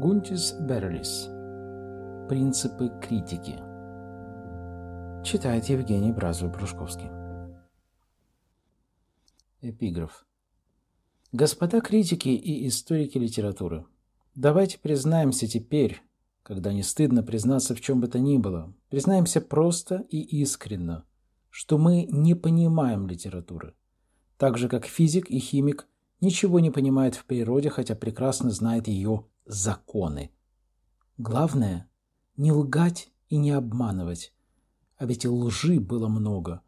Гунтис Берлис «Принципы критики». Читает Евгений Бразов-Брюшковский. Эпиграф. Господа критики и историки литературы, давайте признаемся теперь, когда не стыдно признаться в чем бы то ни было, признаемся просто и искренно, что мы не понимаем литературы, так же как физик и химик ничего не понимает в природе, хотя прекрасно знает ее законы. Главное – не лгать и не обманывать, а ведь лжи было много.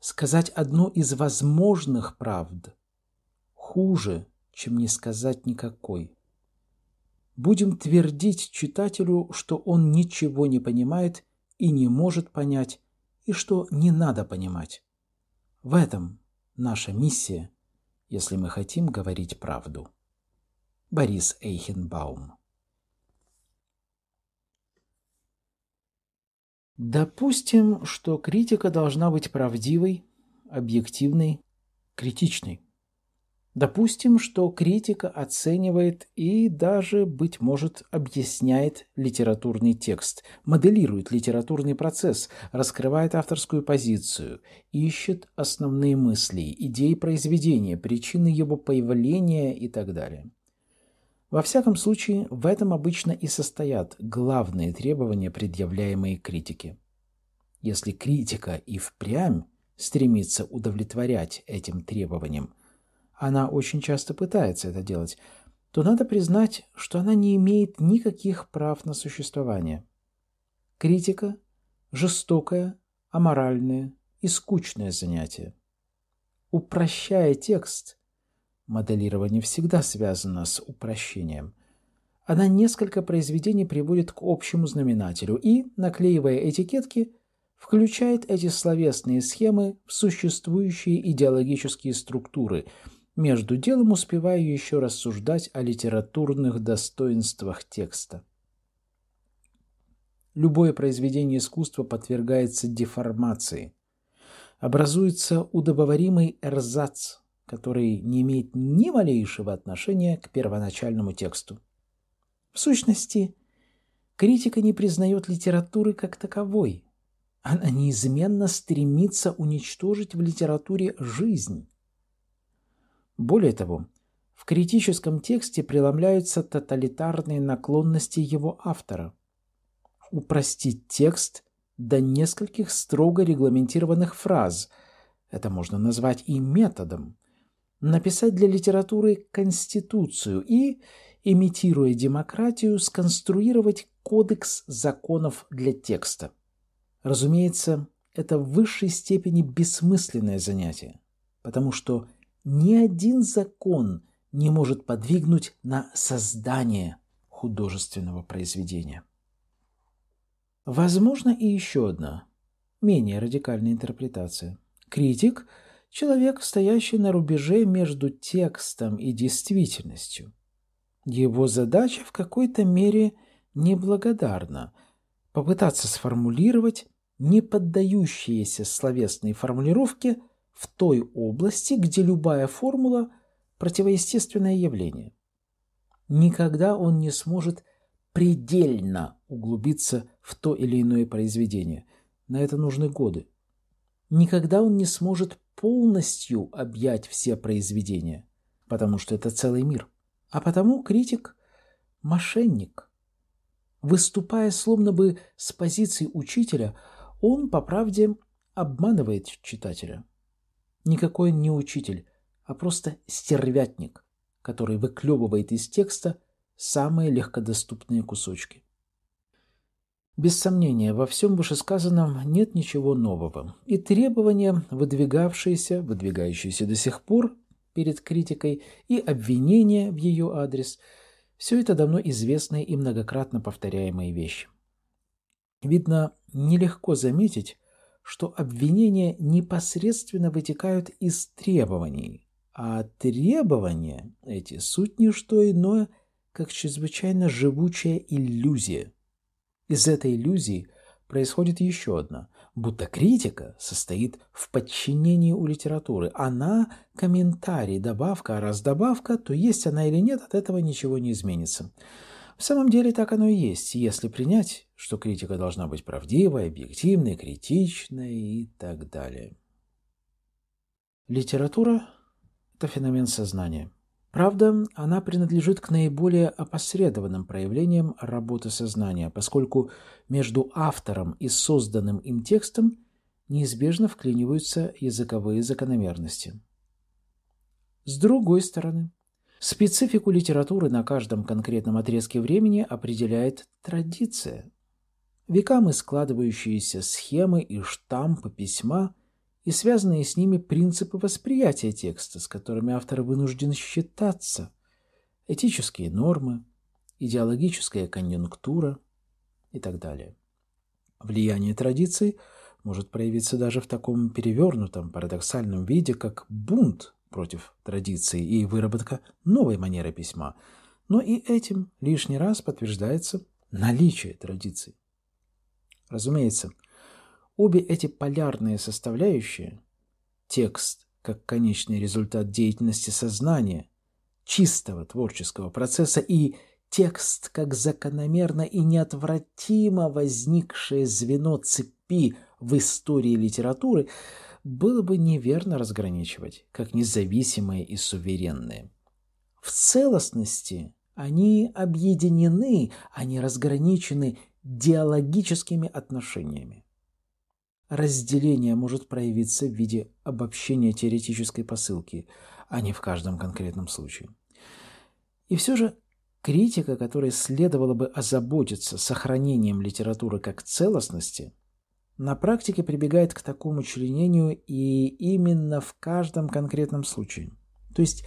Сказать одну из возможных правд хуже, чем не сказать никакой. Будем твердить читателю, что он ничего не понимает и не может понять, и что не надо понимать. В этом наша миссия, если мы хотим говорить правду. Борис Эйхенбаум. Допустим, что критика должна быть правдивой, объективной, критичной. Допустим, что критика оценивает и даже, быть может, объясняет литературный текст, моделирует литературный процесс, раскрывает авторскую позицию, ищет основные мысли, идеи произведения, причины его появления и так далее. Во всяком случае, в этом обычно и состоят главные требования, предъявляемые критике. Если критика и впрямь стремится удовлетворять этим требованиям, она очень часто пытается это делать, то надо признать, что она не имеет никаких прав на существование. Критика – жестокое, аморальное и скучное занятие. Упрощая текст – Моделирование всегда связано с упрощением. Она несколько произведений приводит к общему знаменателю и, наклеивая этикетки, включает эти словесные схемы в существующие идеологические структуры, между делом успевая еще рассуждать о литературных достоинствах текста. Любое произведение искусства подвергается деформации. Образуется удобоваримый эрзац – который не имеет ни малейшего отношения к первоначальному тексту. В сущности, критика не признает литературы как таковой. Она неизменно стремится уничтожить в литературе жизнь. Более того, в критическом тексте преломляются тоталитарные наклонности его автора. Упростить текст до нескольких строго регламентированных фраз – это можно назвать и методом написать для литературы конституцию и, имитируя демократию, сконструировать кодекс законов для текста. Разумеется, это в высшей степени бессмысленное занятие, потому что ни один закон не может подвигнуть на создание художественного произведения. Возможно и еще одна, менее радикальная интерпретация. Критик – человек, стоящий на рубеже между текстом и действительностью. Его задача в какой-то мере неблагодарна – попытаться сформулировать неподдающиеся поддающиеся словесной формулировке в той области, где любая формула – противоестественное явление. Никогда он не сможет предельно углубиться в то или иное произведение. На это нужны годы. Никогда он не сможет полностью объять все произведения, потому что это целый мир. А потому критик – мошенник. Выступая словно бы с позиции учителя, он, по правде, обманывает читателя. Никакой он не учитель, а просто стервятник, который выклевывает из текста самые легкодоступные кусочки. Без сомнения, во всем вышесказанном нет ничего нового, и требования, выдвигавшиеся, выдвигающиеся до сих пор перед критикой, и обвинения в ее адрес – все это давно известные и многократно повторяемые вещи. Видно, нелегко заметить, что обвинения непосредственно вытекают из требований, а требования эти – суть не что иное, как чрезвычайно живучая иллюзия – из этой иллюзии происходит еще одна, будто критика состоит в подчинении у литературы. Она – комментарий, добавка, а раз добавка, то есть она или нет, от этого ничего не изменится. В самом деле так оно и есть, если принять, что критика должна быть правдивой, объективной, критичной и так далее. Литература – это феномен сознания – Правда, она принадлежит к наиболее опосредованным проявлениям работы сознания, поскольку между автором и созданным им текстом неизбежно вклиниваются языковые закономерности. С другой стороны, специфику литературы на каждом конкретном отрезке времени определяет традиция. Веками складывающиеся схемы и штампы письма и связанные с ними принципы восприятия текста, с которыми автор вынужден считаться, этические нормы, идеологическая конъюнктура и так далее. Влияние традиций может проявиться даже в таком перевернутом, парадоксальном виде, как бунт против традиции и выработка новой манеры письма. Но и этим лишний раз подтверждается наличие традиций. Разумеется, Обе эти полярные составляющие – текст как конечный результат деятельности сознания, чистого творческого процесса и текст как закономерно и неотвратимо возникшее звено цепи в истории литературы было бы неверно разграничивать, как независимые и суверенные. В целостности они объединены, они разграничены диалогическими отношениями. Разделение может проявиться в виде обобщения теоретической посылки, а не в каждом конкретном случае. И все же критика, которой следовало бы озаботиться сохранением литературы как целостности, на практике прибегает к такому членению и именно в каждом конкретном случае. То есть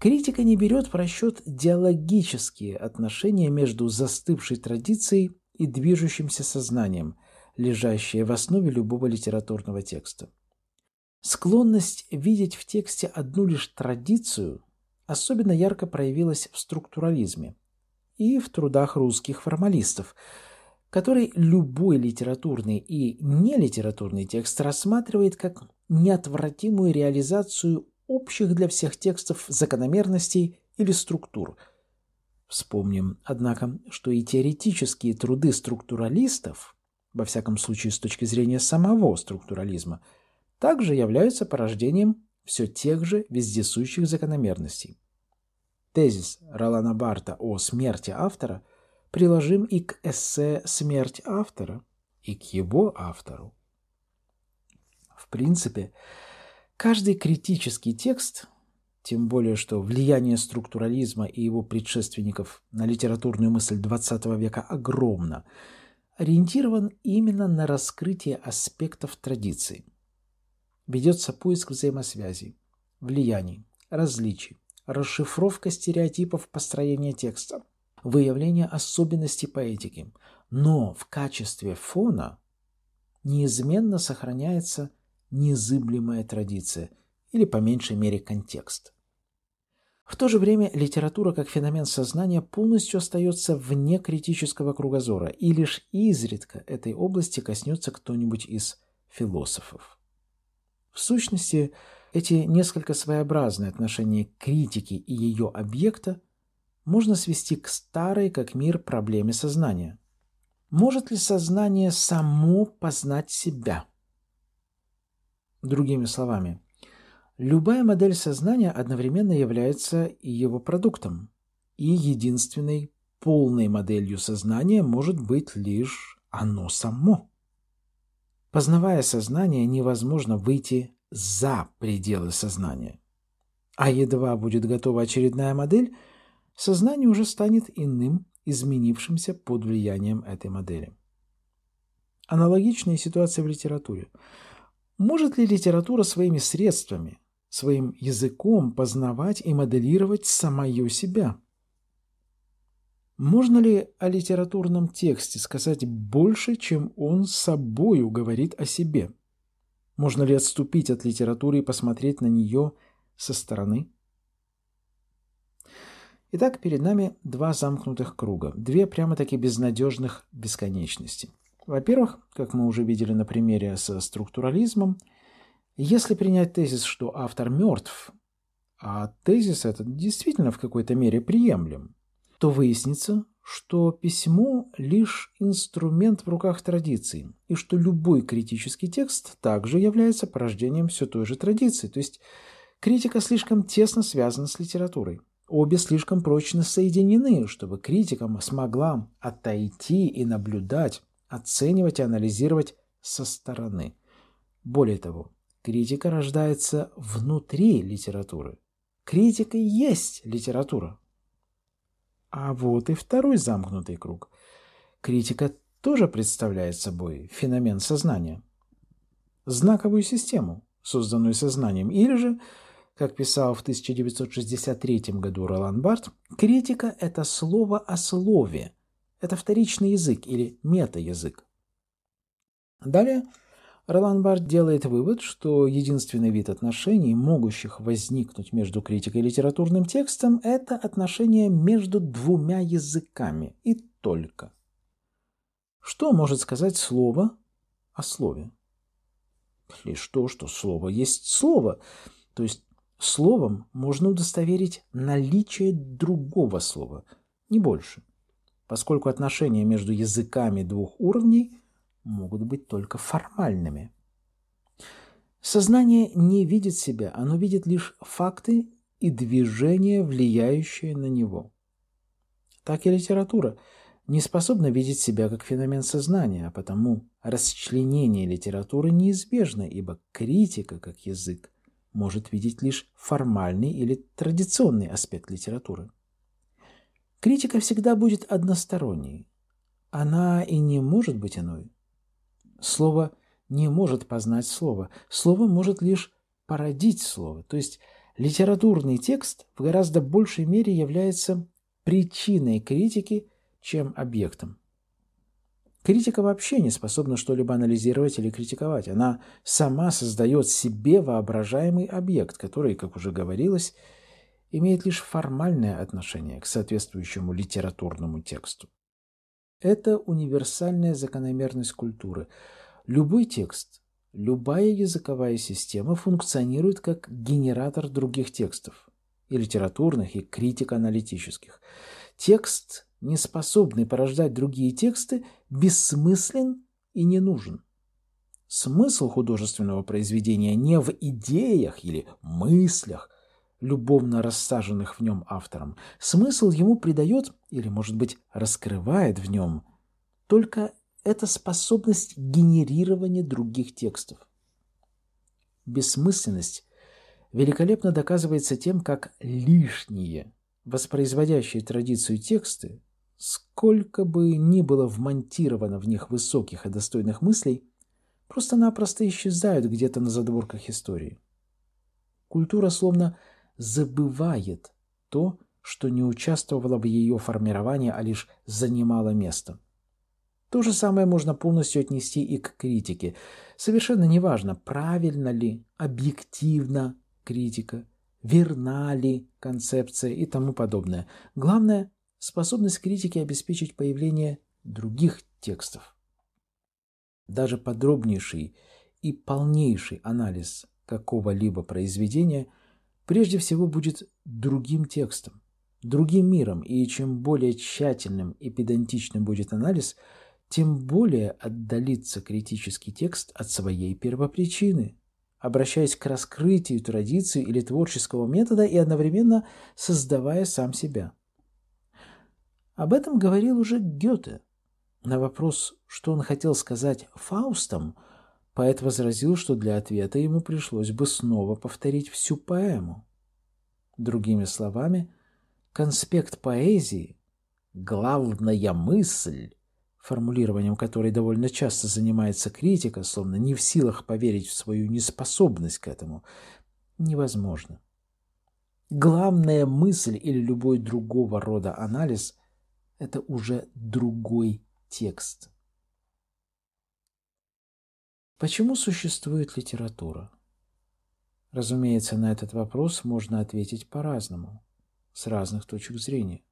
критика не берет в расчет диалогические отношения между застывшей традицией и движущимся сознанием – лежащее в основе любого литературного текста. Склонность видеть в тексте одну лишь традицию особенно ярко проявилась в структурализме и в трудах русских формалистов, который любой литературный и нелитературный текст рассматривает как неотвратимую реализацию общих для всех текстов закономерностей или структур. Вспомним, однако, что и теоретические труды структуралистов во всяком случае с точки зрения самого структурализма, также являются порождением все тех же вездесущих закономерностей. Тезис Ролана Барта о смерти автора приложим и к эссе «Смерть автора», и к его автору. В принципе, каждый критический текст, тем более что влияние структурализма и его предшественников на литературную мысль XX века огромно – ориентирован именно на раскрытие аспектов традиции. Ведется поиск взаимосвязи, влияний, различий, расшифровка стереотипов построения текста, выявление особенностей поэтики, но в качестве фона неизменно сохраняется незыблемая традиция или, по меньшей мере, контекст – в то же время литература как феномен сознания полностью остается вне критического кругозора, и лишь изредка этой области коснется кто-нибудь из философов. В сущности, эти несколько своеобразные отношения критики и ее объекта можно свести к старой как мир проблеме сознания. Может ли сознание само познать себя? Другими словами – Любая модель сознания одновременно является и его продуктом, и единственной полной моделью сознания может быть лишь оно само. Познавая сознание, невозможно выйти за пределы сознания. А едва будет готова очередная модель, сознание уже станет иным, изменившимся под влиянием этой модели. Аналогичная ситуация в литературе. Может ли литература своими средствами – своим языком познавать и моделировать самое себя. Можно ли о литературном тексте сказать больше, чем он собою говорит о себе? Можно ли отступить от литературы и посмотреть на нее со стороны? Итак, перед нами два замкнутых круга, две прямо-таки безнадежных бесконечности. Во-первых, как мы уже видели на примере со структурализмом – если принять тезис, что автор мертв, а тезис этот действительно в какой-то мере приемлем, то выяснится, что письмо – лишь инструмент в руках традиции, и что любой критический текст также является порождением все той же традиции, то есть критика слишком тесно связана с литературой. Обе слишком прочно соединены, чтобы критика смогла отойти и наблюдать, оценивать и анализировать со стороны. Более того, Критика рождается внутри литературы. Критика есть литература. А вот и второй замкнутый круг. Критика тоже представляет собой феномен сознания. Знаковую систему, созданную сознанием, или же, как писал в 1963 году Ролан Барт, критика – это слово о слове. Это вторичный язык или мета-язык. Далее – Ролан Барт делает вывод, что единственный вид отношений, могущих возникнуть между критикой и литературным текстом, это отношения между двумя языками и только. Что может сказать слово о слове? Лишь то, что слово есть слово, то есть словом можно удостоверить наличие другого слова, не больше, поскольку отношения между языками двух уровней – могут быть только формальными. Сознание не видит себя, оно видит лишь факты и движения, влияющие на него. Так и литература не способна видеть себя как феномен сознания, а потому расчленение литературы неизбежно, ибо критика как язык может видеть лишь формальный или традиционный аспект литературы. Критика всегда будет односторонней. Она и не может быть иной. Слово не может познать слово. Слово может лишь породить слово. То есть литературный текст в гораздо большей мере является причиной критики, чем объектом. Критика вообще не способна что-либо анализировать или критиковать. Она сама создает себе воображаемый объект, который, как уже говорилось, имеет лишь формальное отношение к соответствующему литературному тексту. Это универсальная закономерность культуры. Любой текст, любая языковая система функционирует как генератор других текстов, и литературных, и критико-аналитических. Текст, не способный порождать другие тексты, бессмыслен и не нужен. Смысл художественного произведения не в идеях или мыслях, любовно рассаженных в нем автором, смысл ему придает или, может быть, раскрывает в нем только эта способность генерирования других текстов. Бессмысленность великолепно доказывается тем, как лишние, воспроизводящие традицию тексты, сколько бы ни было вмонтировано в них высоких и достойных мыслей, просто-напросто исчезают где-то на задворках истории. Культура словно – забывает то, что не участвовало в ее формировании, а лишь занимало место. То же самое можно полностью отнести и к критике. Совершенно неважно, правильно ли, объективно критика, верна ли концепция и тому подобное. Главное – способность критики обеспечить появление других текстов. Даже подробнейший и полнейший анализ какого-либо произведения – прежде всего будет другим текстом, другим миром, и чем более тщательным и педантичным будет анализ, тем более отдалится критический текст от своей первопричины, обращаясь к раскрытию традиции или творческого метода и одновременно создавая сам себя. Об этом говорил уже Гёте. На вопрос, что он хотел сказать Фаустом – Поэт возразил, что для ответа ему пришлось бы снова повторить всю поэму. Другими словами, конспект поэзии – главная мысль, формулированием которой довольно часто занимается критика, словно не в силах поверить в свою неспособность к этому, невозможно. Главная мысль или любой другого рода анализ – это уже другой текст – Почему существует литература? Разумеется, на этот вопрос можно ответить по-разному, с разных точек зрения.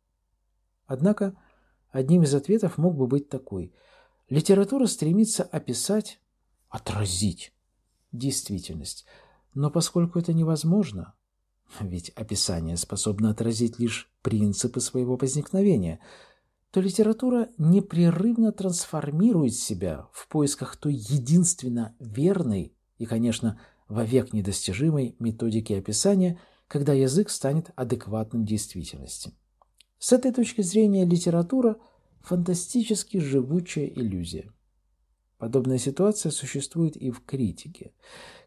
Однако одним из ответов мог бы быть такой. Литература стремится описать, отразить действительность. Но поскольку это невозможно, ведь описание способно отразить лишь принципы своего возникновения – то литература непрерывно трансформирует себя в поисках той единственно верной и, конечно, вовек недостижимой методики описания, когда язык станет адекватным действительности. С этой точки зрения литература – фантастически живучая иллюзия. Подобная ситуация существует и в критике.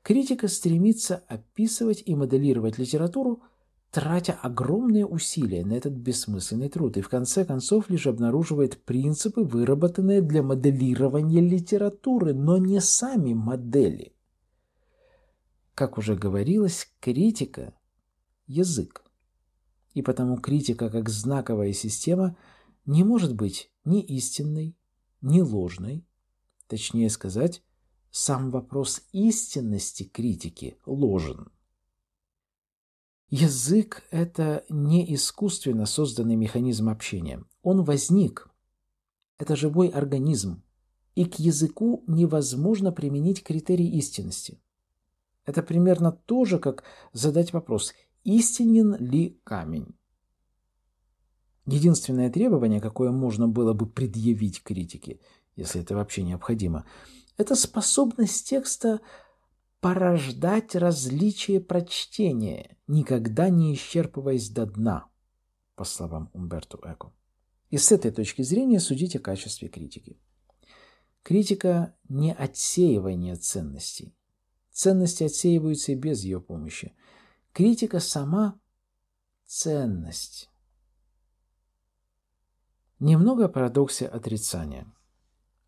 Критика стремится описывать и моделировать литературу – тратя огромные усилия на этот бессмысленный труд и в конце концов лишь обнаруживает принципы, выработанные для моделирования литературы, но не сами модели. Как уже говорилось, критика – язык. И потому критика как знаковая система не может быть ни истинной, ни ложной. Точнее сказать, сам вопрос истинности критики ложен – Язык – это не искусственно созданный механизм общения. Он возник. Это живой организм. И к языку невозможно применить критерий истинности. Это примерно то же, как задать вопрос «Истинен ли камень?». Единственное требование, какое можно было бы предъявить критике, если это вообще необходимо, это способность текста порождать различия прочтения, никогда не исчерпываясь до дна, по словам Умберто Эко. И с этой точки зрения судить о качестве критики. Критика – не отсеивание ценностей. Ценности отсеиваются и без ее помощи. Критика сама – ценность. Немного о парадоксе отрицания –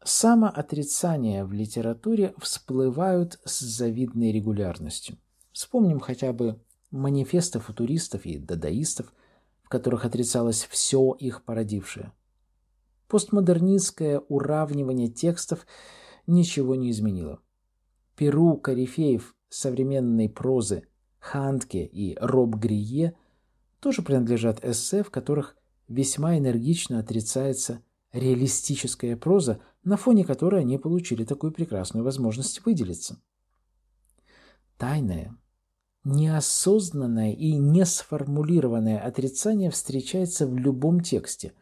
Самоотрицания в литературе всплывают с завидной регулярностью. Вспомним хотя бы манифесты футуристов и дадаистов, в которых отрицалось все их породившее. Постмодернистское уравнивание текстов ничего не изменило. Перу корифеев современной прозы Хантке и Роб Грие тоже принадлежат эссе, в которых весьма энергично отрицается реалистическая проза, на фоне которой они получили такую прекрасную возможность выделиться. Тайное, неосознанное и несформулированное отрицание встречается в любом тексте.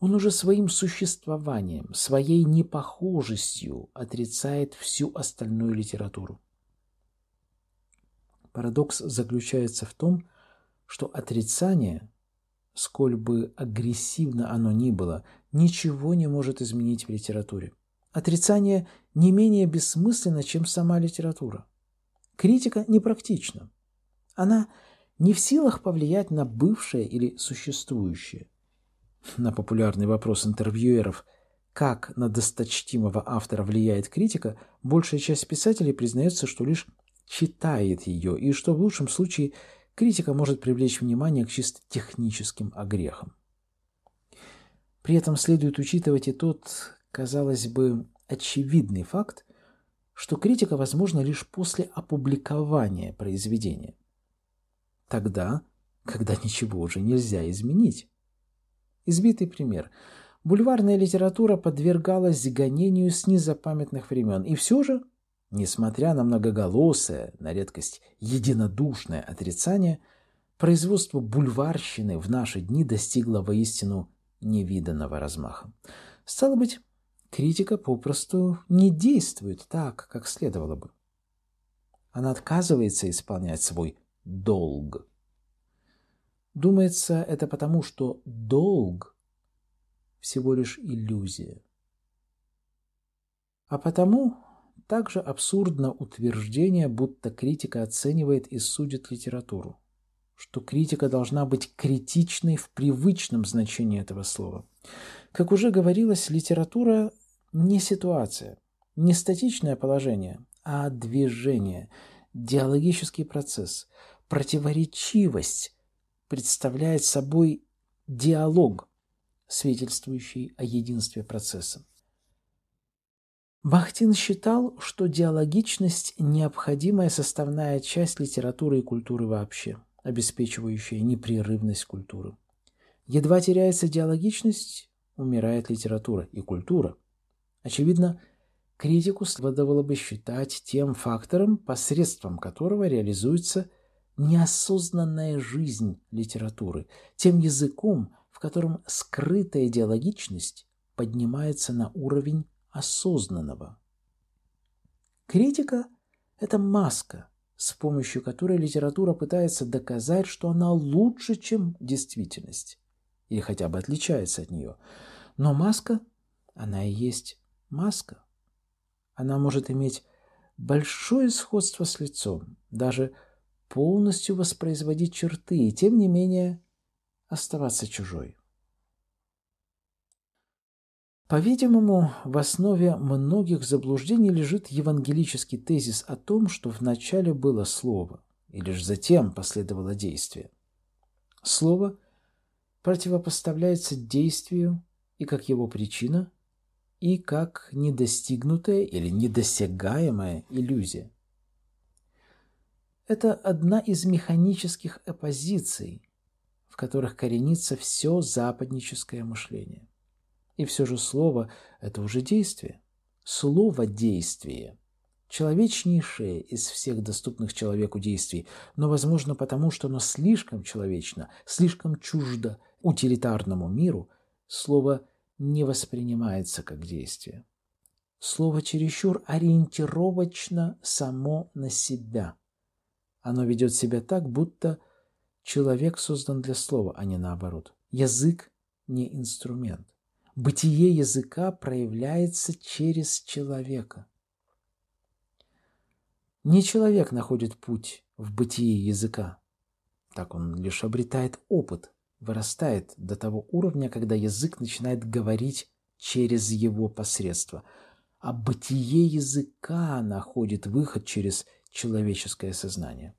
Он уже своим существованием, своей непохожестью отрицает всю остальную литературу. Парадокс заключается в том, что отрицание – сколь бы агрессивно оно ни было, ничего не может изменить в литературе. Отрицание не менее бессмысленно, чем сама литература. Критика непрактична. Она не в силах повлиять на бывшее или существующее. На популярный вопрос интервьюеров «Как на досточтимого автора влияет критика?» большая часть писателей признается, что лишь читает ее и что в лучшем случае – критика может привлечь внимание к чисто техническим огрехам. При этом следует учитывать и тот, казалось бы, очевидный факт, что критика возможна лишь после опубликования произведения. Тогда, когда ничего уже нельзя изменить. Избитый пример. Бульварная литература подвергалась гонению с незапамятных времен, и все же Несмотря на многоголосое, на редкость единодушное отрицание, производство бульварщины в наши дни достигло воистину невиданного размаха. Стало быть, критика попросту не действует так, как следовало бы. Она отказывается исполнять свой долг. Думается, это потому, что долг всего лишь иллюзия. А потому также абсурдно утверждение, будто критика оценивает и судит литературу. Что критика должна быть критичной в привычном значении этого слова. Как уже говорилось, литература не ситуация, не статичное положение, а движение, диалогический процесс, противоречивость представляет собой диалог, свидетельствующий о единстве процесса. Бахтин считал, что диалогичность – необходимая составная часть литературы и культуры вообще, обеспечивающая непрерывность культуры. Едва теряется диалогичность, умирает литература и культура. Очевидно, критику следовало бы считать тем фактором, посредством которого реализуется неосознанная жизнь литературы, тем языком, в котором скрытая идеологичность поднимается на уровень осознанного. Критика – это маска, с помощью которой литература пытается доказать, что она лучше, чем действительность, или хотя бы отличается от нее. Но маска, она и есть маска. Она может иметь большое сходство с лицом, даже полностью воспроизводить черты и, тем не менее, оставаться чужой. По-видимому, в основе многих заблуждений лежит евангелический тезис о том, что вначале было слово, и лишь затем последовало действие. Слово противопоставляется действию и как его причина, и как недостигнутая или недосягаемая иллюзия. Это одна из механических оппозиций, в которых коренится все западническое мышление. И все же слово – это уже действие. Слово – действие. Человечнейшее из всех доступных человеку действий, но, возможно, потому что оно слишком человечно, слишком чуждо утилитарному миру, слово не воспринимается как действие. Слово чересчур ориентировочно само на себя. Оно ведет себя так, будто человек создан для слова, а не наоборот. Язык не инструмент. Бытие языка проявляется через человека. Не человек находит путь в бытие языка. Так он лишь обретает опыт, вырастает до того уровня, когда язык начинает говорить через его посредство. А бытие языка находит выход через человеческое сознание.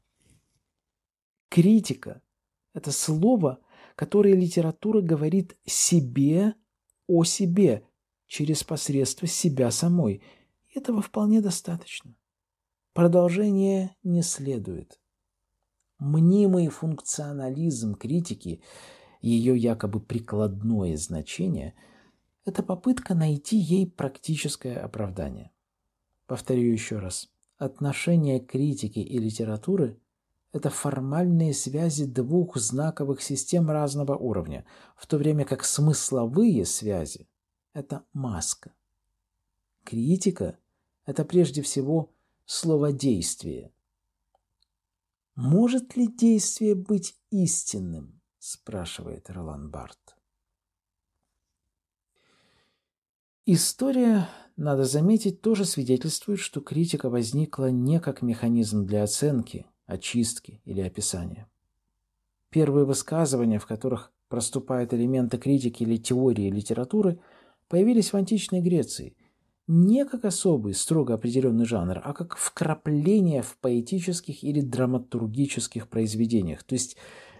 Критика – это слово, которое литература говорит себе о себе через посредство себя самой. этого вполне достаточно. Продолжение не следует. Мнимый функционализм критики, ее якобы прикладное значение – это попытка найти ей практическое оправдание. Повторю еще раз. Отношение критики и литературы это формальные связи двух знаковых систем разного уровня, в то время как смысловые связи – это маска. Критика – это прежде всего словодействие. «Может ли действие быть истинным?» – спрашивает Ролан Барт. История, надо заметить, тоже свидетельствует, что критика возникла не как механизм для оценки – очистки или описания. Первые высказывания, в которых проступают элементы критики или теории литературы, появились в античной Греции не как особый, строго определенный жанр, а как вкрапление в поэтических или драматургических произведениях. То есть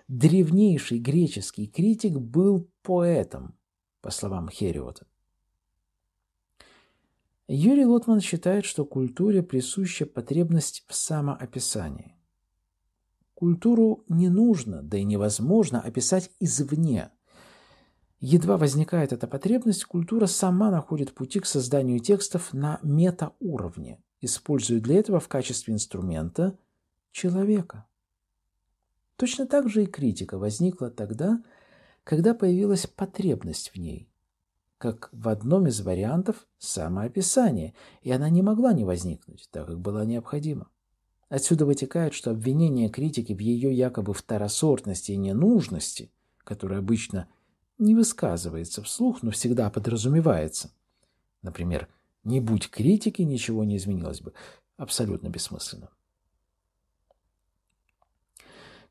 древнейший греческий критик был поэтом, по словам Хериота. Юрий Лотман считает, что культуре присуща потребность в самоописании. Культуру не нужно, да и невозможно описать извне. Едва возникает эта потребность, культура сама находит пути к созданию текстов на метауровне, используя для этого в качестве инструмента человека. Точно так же и критика возникла тогда, когда появилась потребность в ней, как в одном из вариантов самоописания, и она не могла не возникнуть, так как была необходима. Отсюда вытекает, что обвинение критики в ее якобы второсортности и ненужности, которая обычно не высказывается вслух, но всегда подразумевается. Например, «не будь критики, ничего не изменилось бы» абсолютно бессмысленно.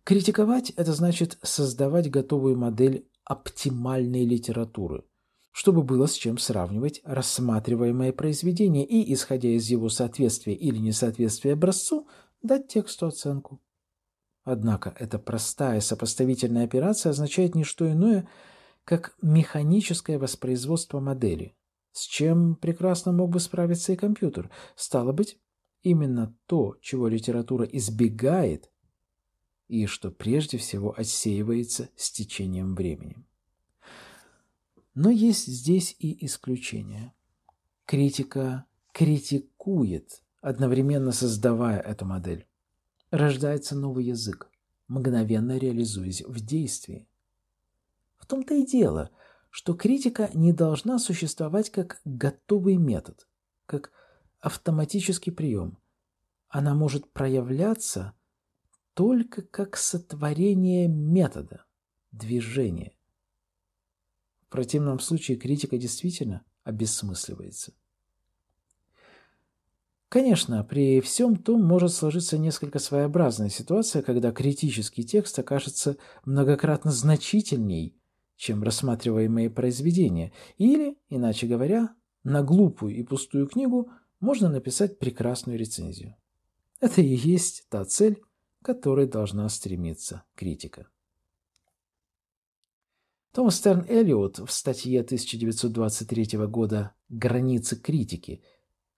Критиковать – это значит создавать готовую модель оптимальной литературы, чтобы было с чем сравнивать рассматриваемое произведение и, исходя из его соответствия или несоответствия образцу, дать тексту оценку. Однако эта простая сопоставительная операция означает не что иное, как механическое воспроизводство модели, с чем прекрасно мог бы справиться и компьютер. Стало быть, именно то, чего литература избегает, и что прежде всего отсеивается с течением времени. Но есть здесь и исключения. Критика критикует одновременно создавая эту модель. Рождается новый язык, мгновенно реализуясь в действии. В том-то и дело, что критика не должна существовать как готовый метод, как автоматический прием. Она может проявляться только как сотворение метода, движения. В противном случае критика действительно обесмысливается. Конечно, при всем том может сложиться несколько своеобразная ситуация, когда критический текст окажется многократно значительней, чем рассматриваемые произведения, или, иначе говоря, на глупую и пустую книгу можно написать прекрасную рецензию. Это и есть та цель, к которой должна стремиться критика. Томас Стерн Эллиот в статье 1923 года «Границы критики»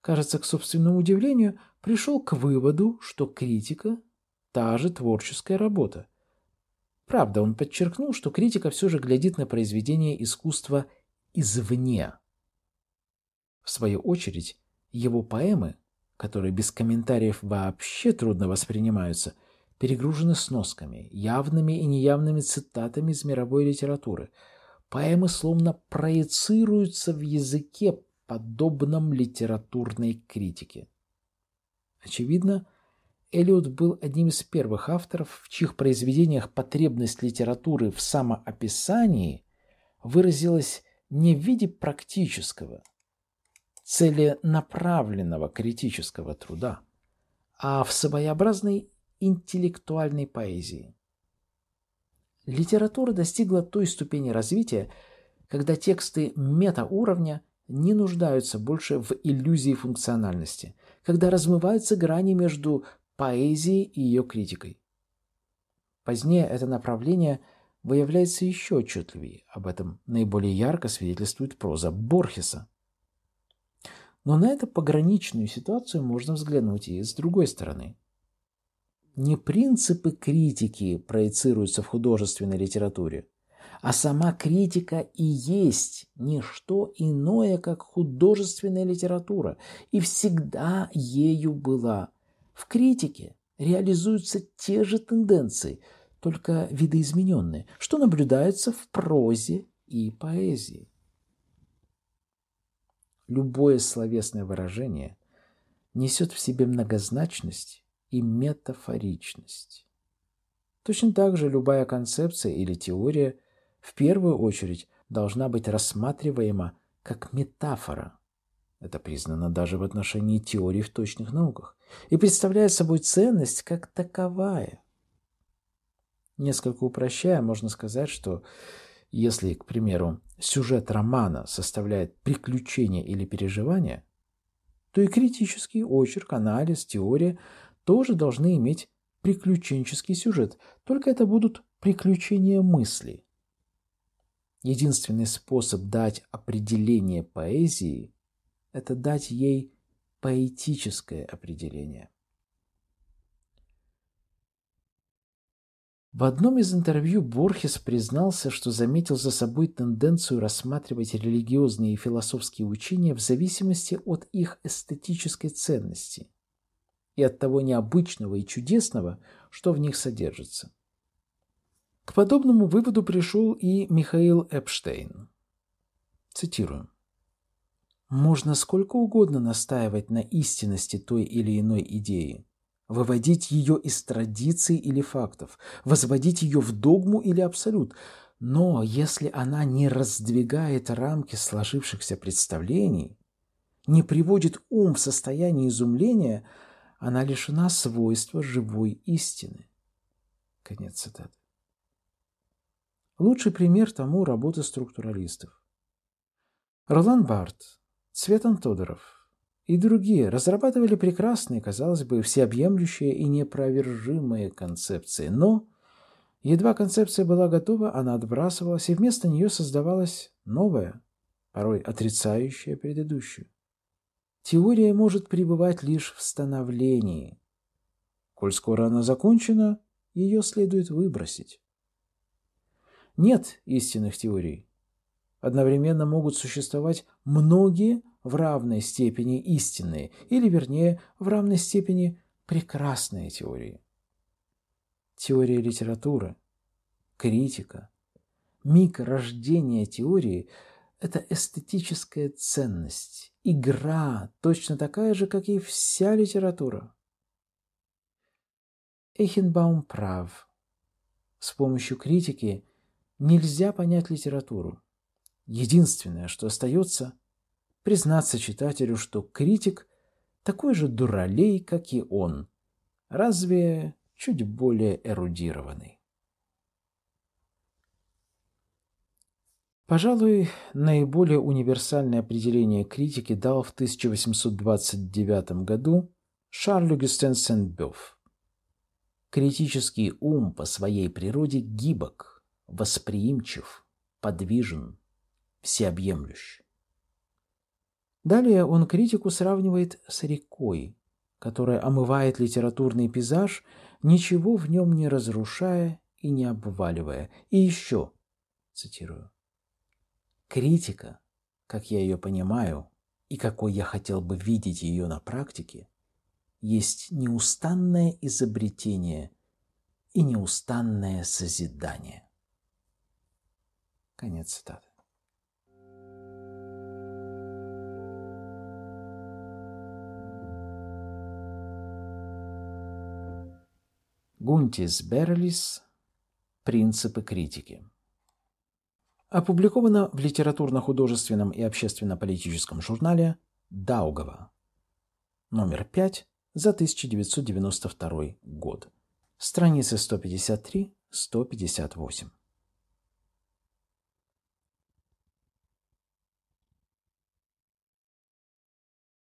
кажется, к собственному удивлению, пришел к выводу, что критика – та же творческая работа. Правда, он подчеркнул, что критика все же глядит на произведение искусства извне. В свою очередь, его поэмы, которые без комментариев вообще трудно воспринимаются, перегружены сносками, явными и неявными цитатами из мировой литературы. Поэмы словно проецируются в языке подобном литературной критике. Очевидно, Эллиот был одним из первых авторов, в чьих произведениях потребность литературы в самоописании выразилась не в виде практического, целенаправленного критического труда, а в своеобразной интеллектуальной поэзии. Литература достигла той ступени развития, когда тексты метауровня не нуждаются больше в иллюзии функциональности, когда размываются грани между поэзией и ее критикой. Позднее это направление выявляется еще отчетливее. Об этом наиболее ярко свидетельствует проза Борхеса. Но на эту пограничную ситуацию можно взглянуть и с другой стороны. Не принципы критики проецируются в художественной литературе, а сама критика и есть не что иное, как художественная литература, и всегда ею была. В критике реализуются те же тенденции, только видоизмененные, что наблюдается в прозе и поэзии. Любое словесное выражение несет в себе многозначность и метафоричность. Точно так же любая концепция или теория в первую очередь должна быть рассматриваема как метафора. Это признано даже в отношении теорий в точных науках и представляет собой ценность как таковая. Несколько упрощая, можно сказать, что если, к примеру, сюжет романа составляет приключение или переживание, то и критический очерк, анализ, теория тоже должны иметь приключенческий сюжет, только это будут приключения мыслей. Единственный способ дать определение поэзии – это дать ей поэтическое определение. В одном из интервью Борхес признался, что заметил за собой тенденцию рассматривать религиозные и философские учения в зависимости от их эстетической ценности и от того необычного и чудесного, что в них содержится. К подобному выводу пришел и Михаил Эпштейн. Цитирую. «Можно сколько угодно настаивать на истинности той или иной идеи, выводить ее из традиций или фактов, возводить ее в догму или абсолют, но если она не раздвигает рамки сложившихся представлений, не приводит ум в состояние изумления, она лишена свойства живой истины. Конец цитаты. Лучший пример тому – работы структуралистов. Ролан Барт, Цветан Тодоров и другие разрабатывали прекрасные, казалось бы, всеобъемлющие и непровержимые концепции, но едва концепция была готова, она отбрасывалась, и вместо нее создавалась новая, порой отрицающая предыдущую. Теория может пребывать лишь в становлении. Коль скоро она закончена, ее следует выбросить нет истинных теорий. Одновременно могут существовать многие в равной степени истинные, или вернее, в равной степени прекрасные теории. Теория литературы, критика, миг рождения теории – это эстетическая ценность, игра, точно такая же, как и вся литература. Эхенбаум прав. С помощью критики нельзя понять литературу. Единственное, что остается, признаться читателю, что критик такой же дуралей, как и он, разве чуть более эрудированный. Пожалуй, наиболее универсальное определение критики дал в 1829 году Шарль Гюстен Сент-Бёв. Критический ум по своей природе гибок, восприимчив, подвижен, всеобъемлющ. Далее он критику сравнивает с рекой, которая омывает литературный пейзаж, ничего в нем не разрушая и не обваливая. И еще, цитирую, «Критика, как я ее понимаю, и какой я хотел бы видеть ее на практике, есть неустанное изобретение и неустанное созидание». Конец цитаты. Гунтис Берлис «Принципы критики». Опубликовано в литературно-художественном и общественно-политическом журнале «Даугава», номер 5 за 1992 год, страницы 153-158.